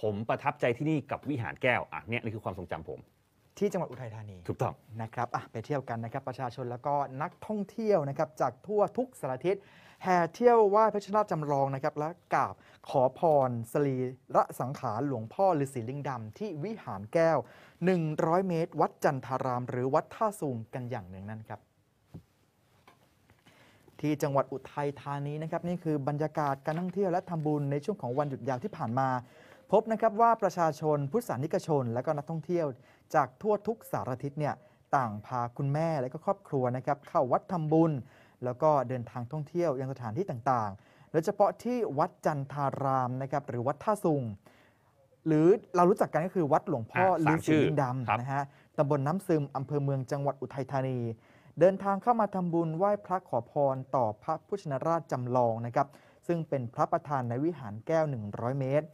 ผมประทับใจที่นี่กับวิหารแก้วอ่ะเนี่ยนี่คือความทรงจำผมที่จังหวัดอุทัยธานีถูกต้องนะครับอ่ะไปเที่ยวกันนะครับ ประชาชนแล้วก็นักท่องเที่ยวนะครับจากทั่วทุกสารทิศแห่เที่ยวไหว้พระชนา์จำลองนะครับและกราบขอพรสรีระสังขารหลวงพ่อฤาษีลิงดำที่วิหารแก้ว 100 เมตร วัดจันทาราม หรือวัดท่าสูงกันอย่างหนึ่งนั่นครับที่จังหวัดอุทัยธานีนะครับนี่คือบรรยากาศการท่องเที่ยวและทำบุญในช่วงของวันหยุดยาวที่ผ่านมาพบนะครับว่าประชาชนพุทธศาสนิกชนและก็นักท่องเที่ยว จากทั่วทุกสารทิศเนี่ยต่างพาคุณแม่และก็ครอบครัวนะครับเข้าวัดทำบุญ แล้วก็เดินทางท่องเที่ยว ยังสถานที่ต่างๆโดยเฉพาะที่วัดจันทารามนะครับหรือวัดท่าซุงหรือเรารู้จักกันก็คือวัดหลวงพ่อ ลือศรีดิดำนะฮะตำบลน้ำซึมอำเภอเมืองจังหวัดอุทัยธานี เดินทางเข้ามาทำบุญไหว้พระขอพรต่อพระพุทธนราชจำลองนะครับซึ่งเป็นพระประธานในวิหารแก้ว 100 เมตร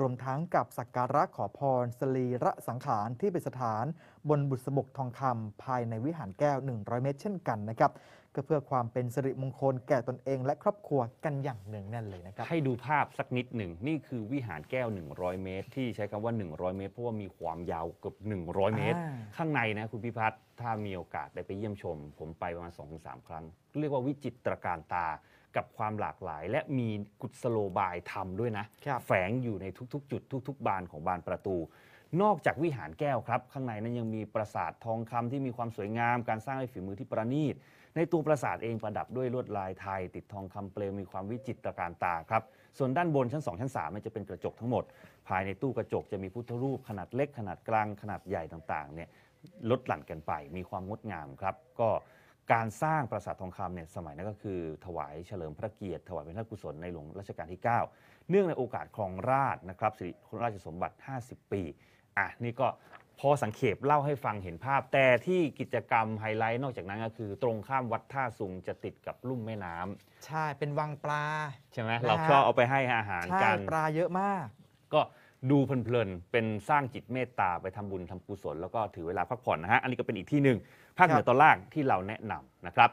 รวมทั้งกับสักการะขอพรสรีระสังขารที่เป็นสถานบนบุษบกทองคำภายในวิหารแก้ว 100 เมตร เช่นกันนะครับก็เพื่อความเป็นสิริมงคลแก่ตนเอง และครอบครัวกันอย่างหนึ่งแน่นเลยนะครับให้ดูภาพสักนิดหนึ่ง นี่คือวิหารแก้ว 100 เมตร ที่ใช้คำว่า 100 เมตรเพราะว่ามีความยาวเกือบ100 เมตร ข้างในนะคุณพิพัฒน์ถ้ามีโอกาสได้ไปเยี่ยมชม ผมไปประมาณ2มครั้งเรียกว่าวิจิตรการตากับความหลากหลายและมีกุศโลบายทำด้วยนะแฝงอยู่ในทุกๆ จุดทุก ๆบานของบานประตู นอกจากวิหารแก้วครับข้างในนั้นยังมีปราสาททองคำที่มีความสวยงาม การสร้างด้วยฝีมือที่ประณีตในตัวปราสาทเองประดับด้วยลวดลายไทย ติดทองคำเปลวมีความวิจิตรการตาครับส่วนด้านบนชั้น2ชั้น3มันจะเป็นกระจกทั้งหมดภายในตู้กระจกจะมีพุทธรูปขนาดเล็กขนาดกลาง ขนาดใหญ่ต่างๆเนี่ยลดหลั่นกันไป มีความงดงามครับ ก็การสร้างปราสาททองคำเนี่ยสมัยนั้นก็คือถวายเฉลิมพระเกียรติ ถวายเป็นพระกุศลในหลวงรัชกาลที่ 9 เนื่องในโอกาสครองราชนะครับสิริราชสมบัติ 50 ปี อ่ะ นี่ก็พอสังเขปเล่าให้ฟังเห็นภาพ แต่ที่กิจกรรมไฮไลท์นอกจากนั้นก็คือตรงข้ามวัดท่าสุงจะติดกับลุ่มแม่น้ำใช่เป็นวังปลาใช่ไหมเราชอบเอาไปให้อาหารกันปลาเยอะมาก ก็ดูเพลินๆเป็นสร้างจิตเมตตาไปทำบุญทำกุศลแล้วก็ถือเวลาพักผ่อนนะฮะ อันนี้ก็เป็นอีกที่หนึ่งภาคเหนือตอนล่างที่เราแนะนำนะครับ